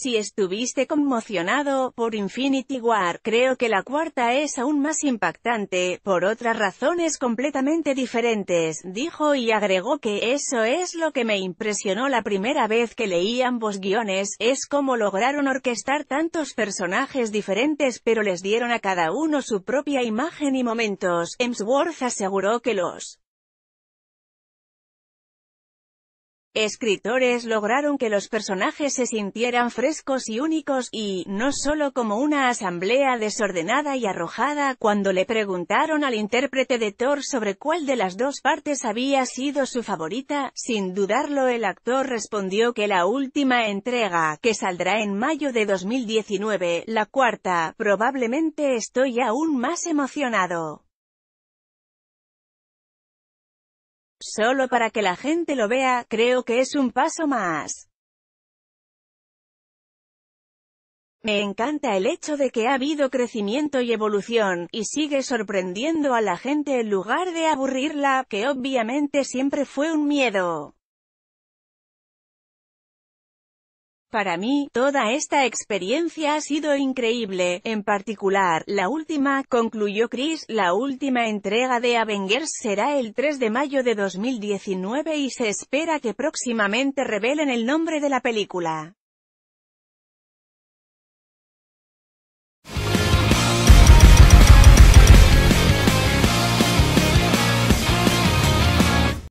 Si estuviste conmocionado por Infinity War, creo que la cuarta es aún más impactante, por otras razones completamente diferentes, dijo y agregó que eso es lo que me impresionó la primera vez que leí ambos guiones, es cómo lograron orquestar tantos personajes diferentes pero les dieron a cada uno su propia imagen y momentos. Emsworth aseguró que los escritores lograron que los personajes se sintieran frescos y únicos, y, no solo como una asamblea desordenada y arrojada, cuando le preguntaron al intérprete de Thor sobre cuál de las dos partes había sido su favorita, sin dudarlo el actor respondió que la última entrega, que saldrá en mayo de 2019, la cuarta, probablemente estoy aún más emocionado. Solo para que la gente lo vea, creo que es un paso más. Me encanta el hecho de que ha habido crecimiento y evolución, y sigue sorprendiendo a la gente en lugar de aburrirla, que obviamente siempre fue un miedo. Para mí, toda esta experiencia ha sido increíble, en particular, la última, concluyó Chris, la última entrega de Avengers será el 3 de mayo de 2019 y se espera que próximamente revelen el nombre de la película.